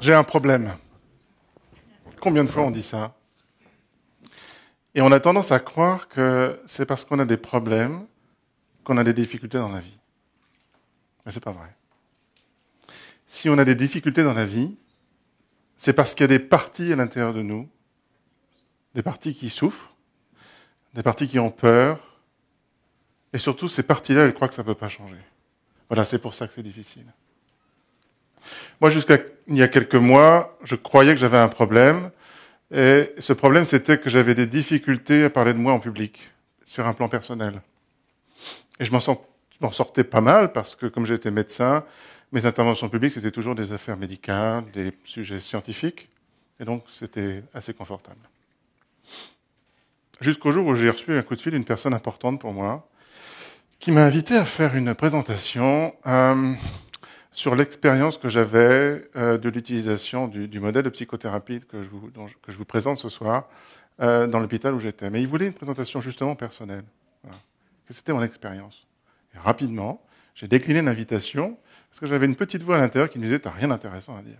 J'ai un problème. Combien de fois on dit ça Et on a tendance à croire que c'est parce qu'on a des problèmes qu'on a des difficultés dans la vie. Mais ce n'est pas vrai. Si on a des difficultés dans la vie, c'est parce qu'il y a des parties à l'intérieur de nous, des parties qui souffrent, des parties qui ont peur, et surtout ces parties-là, elles croient que ça ne peut pas changer. Voilà, c'est pour ça que c'est difficile. Moi, jusqu'à il y a quelques mois, je croyais que j'avais un problème. Et ce problème, c'était que j'avais des difficultés à parler de moi en public, sur un plan personnel. Et je m'en sortais pas mal parce que, comme j'étais médecin, mes interventions publiques, c'était toujours des affaires médicales, des sujets scientifiques. Et donc, c'était assez confortable. Jusqu'au jour où j'ai reçu un coup de fil d'une personne importante pour moi, qui m'a invité à faire une présentation euh, sur l'expérience que j'avais euh, de l'utilisation du, modèle de psychothérapie que je vous, présente ce soir euh, dans l'hôpital où j'étais. Mais il voulait une présentation justement personnelle. Que c'était mon expérience. Et rapidement, j'ai décliné l'invitation parce que j'avais une petite voix à l'intérieur qui me disait T'as rien d'intéressant à dire.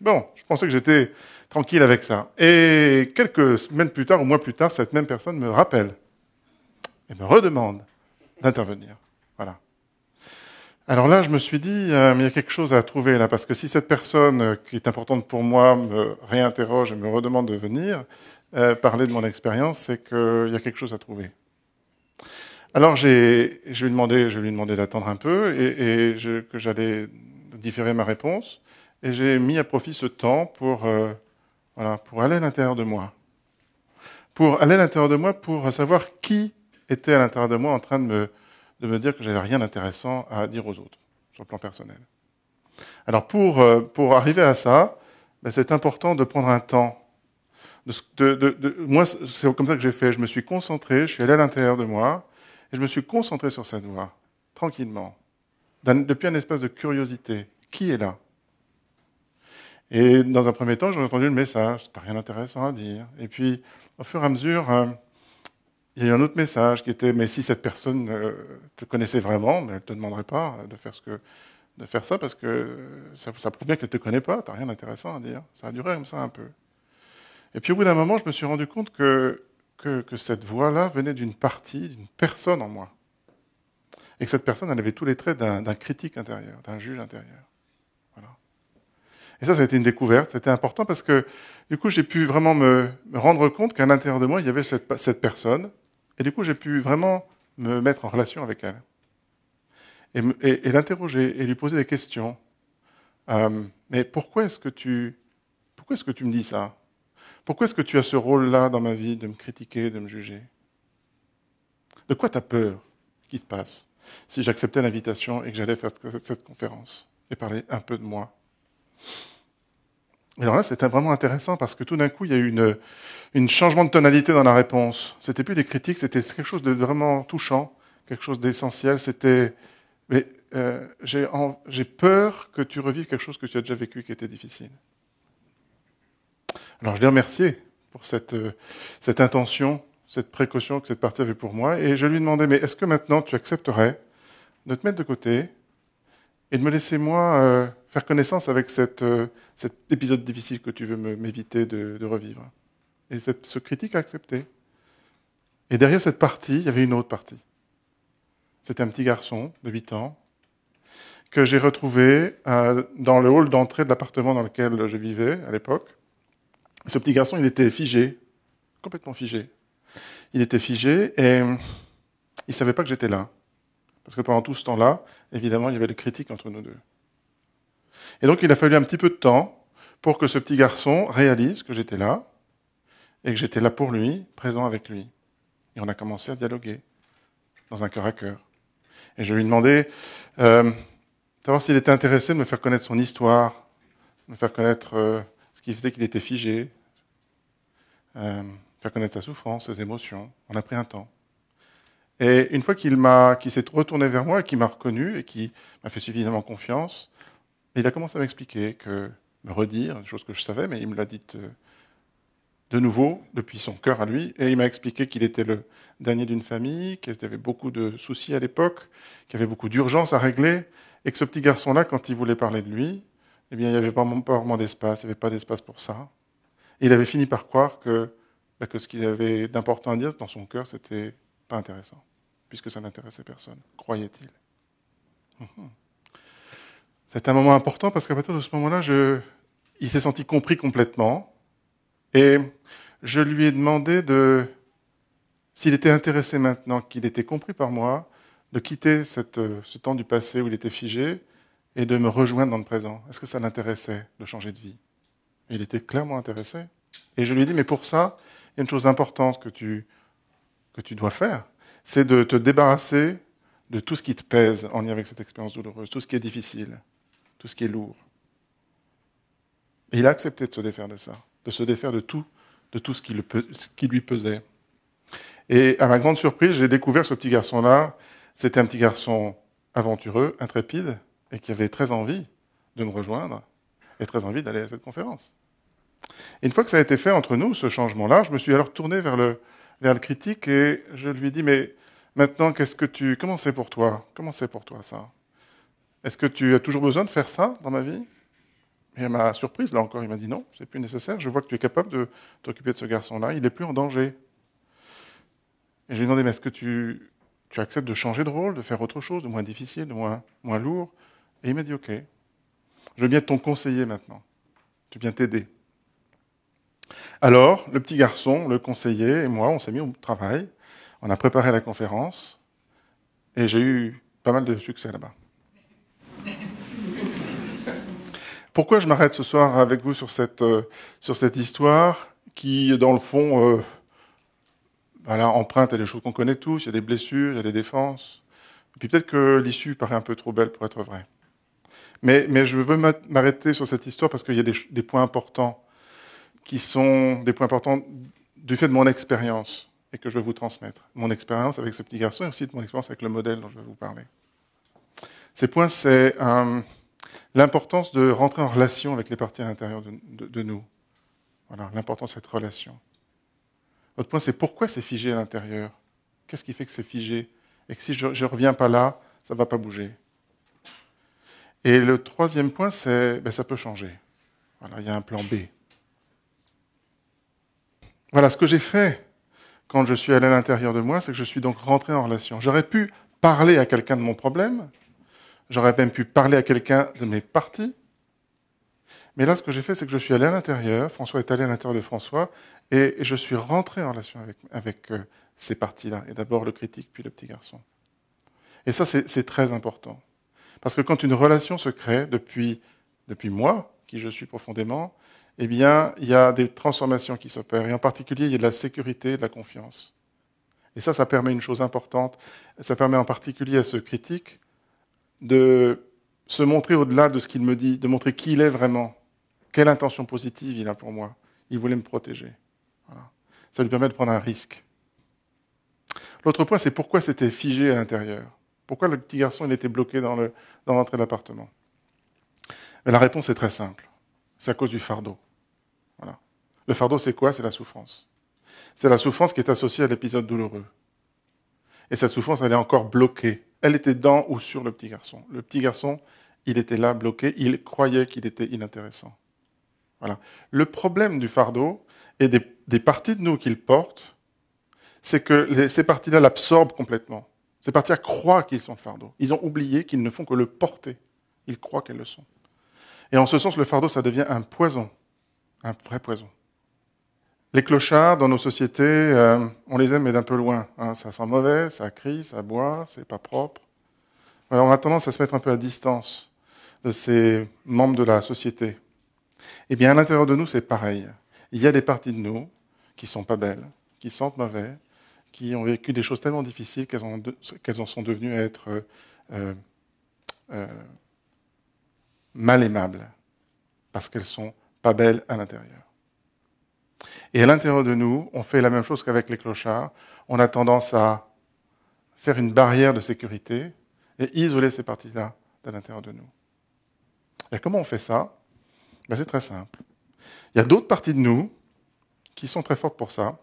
Bon, je pensais que j'étais tranquille avec ça. Et quelques semaines plus tard, ou mois plus tard, cette même personne me rappelle et me redemande d'intervenir. Voilà. Alors là, je me suis dit, euh, il y a quelque chose à trouver là, parce que si cette personne euh, qui est importante pour moi me réinterroge et me redemande de venir euh, parler de mon expérience, c'est qu'il y a quelque chose à trouver. Alors je lui demandais, je lui demandais d'attendre un peu et, et je, que j'allais différer ma réponse, et j'ai mis à profit ce temps pour, euh, voilà, pour aller à l'intérieur de moi, pour aller à l'intérieur de moi, pour savoir qui était à l'intérieur de moi en train de me de me dire que j'avais rien d'intéressant à dire aux autres sur le plan personnel. Alors pour, euh, pour arriver à ça, ben, c'est important de prendre un temps. De, moi, c'est comme ça que j'ai fait. Je me suis concentré, je suis allé à l'intérieur de moi, et je me suis concentré sur cette voix, tranquillement, depuis un espace de curiosité. Qui est là Et dans un premier temps, j'ai entendu le message, t'as rien d'intéressant à dire. Et puis, au fur et à mesure, euh, il y a eu un autre message qui était Mais si cette personne euh, te connaissait vraiment, mais elle ne te demanderait pas de faire, ce que, de faire ça parce que ça, prouve bien qu'elle ne te connaît pas, tu n'as rien d'intéressant à dire. Ça a duré comme ça un peu. Et puis au bout d'un moment, je me suis rendu compte que, que, que cette voix-là venait d'une partie, d'une personne en moi. Et que cette personne, elle avait tous les traits d'un critique intérieur, d'un juge intérieur. Et ça, ça a été une découverte. C'était important parce que, du coup, j'ai pu vraiment me, me rendre compte qu'à l'intérieur de moi, il y avait cette, cette personne et du coup, j'ai pu vraiment me mettre en relation avec elle et, l'interroger et lui poser des questions. Euh, mais pourquoi est-ce que tu, pourquoi est-ce que tu me dis ça Pourquoi est-ce que tu as ce rôle-là dans ma vie de me critiquer, de me juger De quoi tu as peur qui se passe si j'acceptais l'invitation et que j'allais faire cette conférence et parler un peu de moi alors là, c'était vraiment intéressant parce que tout d'un coup, il y a eu une, une changement de tonalité dans la réponse. C'était plus des critiques, c'était quelque chose de vraiment touchant, quelque chose d'essentiel. C'était, mais euh, j'ai, peur que tu revives quelque chose que tu as déjà vécu qui était difficile. Alors je l'ai remercié pour cette, euh, cette intention, cette précaution que cette partie avait pour moi, et je lui ai demandé, mais est-ce que maintenant tu accepterais de te mettre de côté et de me laisser moi euh, faire connaissance avec cette, euh, cet épisode difficile que tu veux m'éviter de, revivre. Et cette, ce critique a accepté. Et derrière cette partie, il y avait une autre partie. C'était un petit garçon de 8 ans que j'ai retrouvé euh, dans le hall d'entrée de l'appartement dans lequel je vivais à l'époque. Ce petit garçon, il était figé, complètement figé. Il était figé et euh, il ne savait pas que j'étais là. Parce que pendant tout ce temps-là, évidemment, il y avait le critiques entre nous deux. Et donc il a fallu un petit peu de temps pour que ce petit garçon réalise que j'étais là et que j'étais là pour lui, présent avec lui. Et on a commencé à dialoguer dans un cœur à cœur. Et je lui demandé euh, savoir s'il était intéressé de me faire connaître son histoire, de me faire connaître euh, ce qui faisait qu'il était figé, euh, faire connaître sa souffrance, ses émotions. On a pris un temps. Et une fois qu'il qu'il s'est retourné vers moi et qu'il m'a reconnu et qu'il m'a fait suffisamment confiance, il a commencé à m'expliquer que, me redire, une chose que je savais, mais il me l'a dite euh, de nouveau depuis son cœur à lui. Et il m'a expliqué qu'il était le dernier d'une famille, qu'il avait beaucoup de soucis à l'époque, qu'il avait beaucoup d'urgences à régler, et que ce petit garçon-là, quand il voulait parler de lui, eh bien, il n'y avait pas vraiment d'espace, il n'y avait pas d'espace pour ça. il avait fini par croire que, bah, que ce qu'il avait d'important à dire dans son cœur, c'était pas intéressant, puisque ça n'intéressait personne, croyait-il. Hum, hum. C'est un moment important parce qu'à partir de ce moment-là, il s'est senti compris complètement. Et je lui ai demandé de, s'il était intéressé maintenant, qu'il était compris par moi, de quitter ce temps du passé où il était figé et de me rejoindre dans le présent. Est-ce que ça l'intéressait de changer de vie Il était clairement intéressé. Et je lui ai dit, mais pour ça, il y a une chose importante que tu dois faire, c'est de te débarrasser de tout ce qui te pèse en lien avec cette expérience douloureuse, tout ce qui est difficile tout ce qui est lourd. Et il a accepté de se défaire de ça, de se défaire de tout, de tout ce qui, qui lui pesait. Et à ma grande surprise, j'ai découvert ce petit garçon-là. C'était un petit garçon aventureux, intrépide, et qui avait très envie de me rejoindre et très envie d'aller à cette conférence. Et une fois que ça a été fait entre nous, ce changement-là, je me suis alors tourné vers le, le critique et je lui ai dit, mais maintenant, qu'est-ce que tu, comment c'est pour toi? Comment c'est pour toi ça? Est-ce que tu as toujours besoin de faire ça dans ma vie Et à ma surprise, là encore, il m'a dit non, c'est plus nécessaire. Je vois que tu es capable de t'occuper de ce garçon-là. Il n'est plus en danger. Et je lui ai demandé, mais est-ce que tu, acceptes de changer de rôle, de faire autre chose, de moins difficile, de moins, lourd Et il m'a dit, ok, je veux bien ton conseiller maintenant. Je viens t'aider. Alors, le petit garçon, le conseiller et moi, on s'est mis au travail. On a préparé la conférence et j'ai eu pas mal de succès là-bas. Pourquoi je m'arrête ce soir avec vous sur cette, euh, sur cette histoire qui, dans le fond, euh, voilà, empreinte à des choses qu'on connaît tous. Il y a des blessures, il y a des défenses. Et puis peut-être que l'issue paraît un peu trop belle pour être vraie. Mais, mais je veux m'arrêter sur cette histoire parce qu'il y a des, points importants qui sont des points importants du fait de mon expérience et que je vais vous transmettre. Mon expérience avec ce petit garçon et aussi de mon expérience avec le modèle dont je vais vous parler. Ces points, c'est euh, l'importance de rentrer en relation avec les parties à l'intérieur de, nous. Voilà, l'importance de cette relation. L'autre point, c'est pourquoi c'est figé à l'intérieur Qu'est-ce qui fait que c'est figé Et que si je ne reviens pas là, ça ne va pas bouger. Et le troisième point, c'est ben, ça peut changer. Voilà, il y a un plan B. Voilà, ce que j'ai fait quand je suis allé à l'intérieur de moi, c'est que je suis donc rentré en relation. J'aurais pu parler à quelqu'un de mon problème, J'aurais même pu parler à quelqu'un de mes parties. Mais là, ce que j'ai fait, c'est que je suis allé à l'intérieur, François est allé à l'intérieur de François, et je suis rentré en relation avec, avec euh, ces parties-là. Et d'abord le critique, puis le petit garçon. Et ça, c'est très important. Parce que quand une relation se crée depuis, depuis moi, qui je suis profondément, eh bien, il y a des transformations qui s'opèrent. Et en particulier, il y a de la sécurité et de la confiance. Et ça, ça permet une chose importante. Ça permet en particulier à ce critique de se montrer au-delà de ce qu'il me dit, de montrer qui il est vraiment, quelle intention positive il a pour moi. Il voulait me protéger. Ça lui permet de prendre un risque. L'autre point, c'est pourquoi c'était figé à l'intérieur. Pourquoi le petit garçon il était bloqué dans l'entrée de l'appartement La réponse est très simple. C'est à cause du fardeau. Le fardeau, c'est quoi C'est la souffrance. C'est la souffrance qui est associée à l'épisode douloureux. Et cette souffrance, elle est encore bloquée elle était dans ou sur le petit garçon. Le petit garçon, il était là, bloqué, il croyait qu'il était inintéressant. Voilà. Le problème du fardeau et des, parties de nous qu'il porte, c'est que ces parties-là l'absorbent complètement. Ces parties-là croient qu'ils sont le fardeau. Ils ont oublié qu'ils ne font que le porter. Ils croient qu'elles le sont. Et en ce sens, le fardeau, ça devient un poison, un vrai poison. Les clochards dans nos sociétés, euh, on les aime mais d'un peu loin. Hein. Ça sent mauvais, ça crie, ça boit, c'est pas propre. on a tendance à se mettre un peu à distance de ces membres de la société. Eh bien, à l'intérieur de nous, c'est pareil. Il y a des parties de nous qui sont pas belles, qui sentent mauvais, qui ont vécu des choses tellement difficiles qu'elles en, sont devenues être euh, euh, mal aimables, parce qu'elles sont pas belles à l'intérieur. Et à l'intérieur de nous, on fait la même chose qu'avec les clochards. On a tendance à faire une barrière de sécurité et isoler ces parties-là à l'intérieur de nous. Et comment on fait ça ben, C'est très simple. Il y a d'autres parties de nous qui sont très fortes pour ça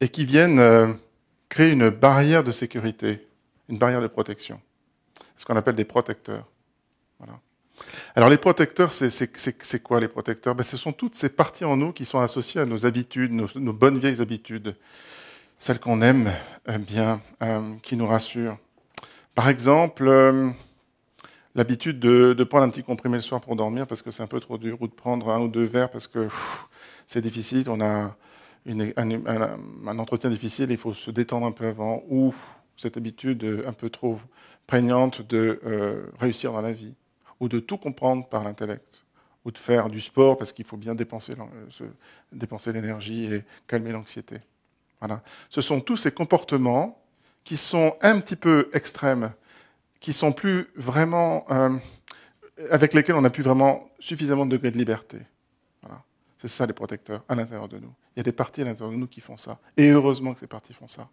et qui viennent euh, créer une barrière de sécurité, une barrière de protection. Ce qu'on appelle des protecteurs. Voilà. Alors les protecteurs, c'est quoi les protecteurs ben, Ce sont toutes ces parties en nous qui sont associées à nos habitudes, nos, bonnes vieilles habitudes, celles qu'on aime euh, bien, euh, qui nous rassurent. Par exemple, euh, l'habitude de, prendre un petit comprimé le soir pour dormir parce que c'est un peu trop dur, ou de prendre un ou deux verres parce que c'est difficile, on a un, entretien difficile, il faut se détendre un peu avant, ou cette habitude un peu trop prégnante de réussir dans la vie ou de tout comprendre par l'intellect, ou de faire du sport parce qu'il faut bien dépenser, euh, l'énergie et calmer l'anxiété. Ce sont tous ces comportements qui sont un petit peu extrêmes, qui sont plus vraiment euh, avec lesquels on n'a plus vraiment suffisamment de degré de liberté. C'est ça les protecteurs à l'intérieur de nous. Il y a des parties à l'intérieur de nous qui font ça. Et heureusement que ces parties font ça.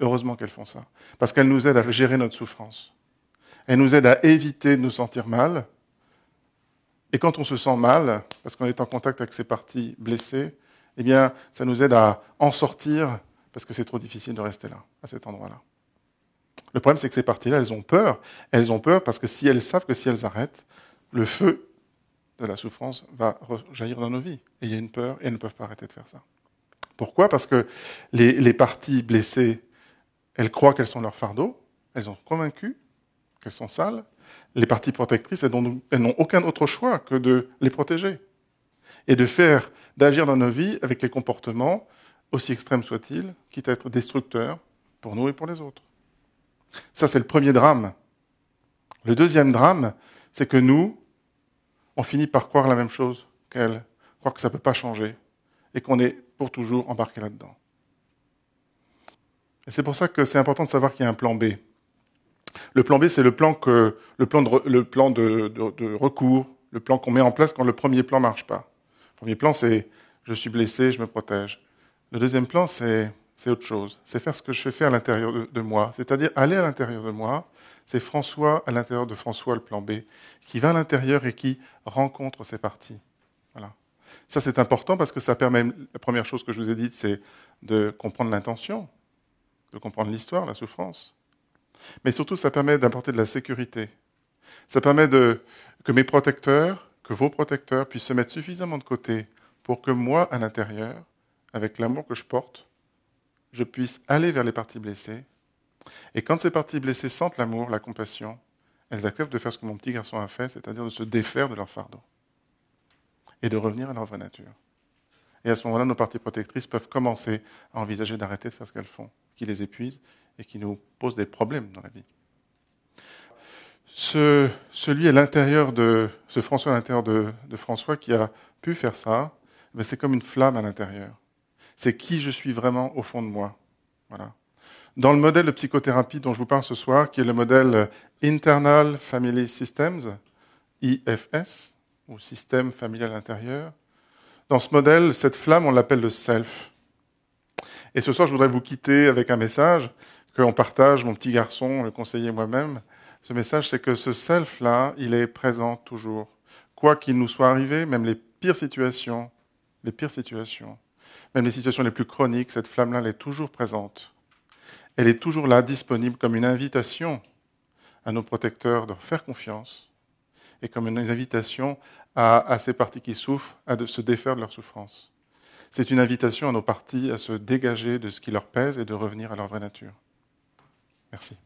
Heureusement qu'elles font ça. Parce qu'elles nous aident à gérer notre souffrance. Elle nous aide à éviter de nous sentir mal. Et quand on se sent mal, parce qu'on est en contact avec ces parties blessées, eh bien, ça nous aide à en sortir parce que c'est trop difficile de rester là, à cet endroit-là. Le problème, c'est que ces parties-là, elles ont peur. Elles ont peur parce que si elles savent que si elles arrêtent, le feu de la souffrance va jaillir dans nos vies. Et il y a une peur et elles ne peuvent pas arrêter de faire ça. Pourquoi Parce que les, parties blessées, elles croient qu'elles sont leur fardeau, elles ont convaincu qu'elles sont sales, les parties protectrices, elles n'ont aucun autre choix que de les protéger et de faire, d'agir dans nos vies avec les comportements, aussi extrêmes soient-ils, quitte à être destructeurs pour nous et pour les autres. Ça, c'est le premier drame. Le deuxième drame, c'est que nous, on finit par croire la même chose qu'elles, croire que ça ne peut pas changer et qu'on est pour toujours embarqué là-dedans. Et c'est pour ça que c'est important de savoir qu'il y a un plan B. Le plan B, c'est le plan, de, recours, le plan qu'on met en place quand le premier plan ne marche pas. Le premier plan, c'est je suis blessé, je me protège. Le deuxième plan, c'est autre chose. C'est faire ce que je fais faire à l'intérieur de, moi. C'est-à-dire aller à l'intérieur de moi. C'est François à l'intérieur de François, le plan B, qui va à l'intérieur et qui rencontre ses parties. Voilà. Ça, c'est important parce que ça permet. La première chose que je vous ai dite, c'est de comprendre l'intention, de comprendre l'histoire, la souffrance, mais surtout, ça permet d'apporter de la sécurité. Ça permet que mes protecteurs, que vos protecteurs puissent se mettre suffisamment de côté pour que moi, à l'intérieur, avec l'amour que je porte, je puisse aller vers les parties blessées. Et quand ces parties blessées sentent l'amour, la compassion, elles acceptent de faire ce que mon petit garçon a fait, c'est-à-dire de se défaire de leur fardeau et de revenir à leur vraie nature. Et à ce moment-là, nos parties protectrices peuvent commencer à envisager d'arrêter de faire ce qu'elles font, qui les épuisent et qui nous posent des problèmes dans la vie. Ce, celui à l'intérieur de ce François à l'intérieur de, François qui a pu faire ça, ben, c'est comme une flamme à l'intérieur. C'est qui je suis vraiment au fond de moi. Voilà. Dans le modèle de psychothérapie dont je vous parle ce soir, qui est le modèle Internal Family Systems, IFS, ou système familial intérieur, dans ce modèle, cette flamme, on l'appelle le self. Et ce soir, je voudrais vous quitter avec un message que partage, mon petit garçon, le conseiller moi-même. Ce message, c'est que ce self-là, il est présent toujours. Quoi qu'il nous soit arrivé, même les pires situations, les pires situations, même les situations les plus chroniques, cette flamme-là, elle est toujours présente. Elle est toujours là, disponible comme une invitation à nos protecteurs de faire confiance et comme une invitation à, ces parties qui souffrent à de se défaire de leur souffrance. C'est une invitation à nos parties à se dégager de ce qui leur pèse et de revenir à leur vraie nature. Merci.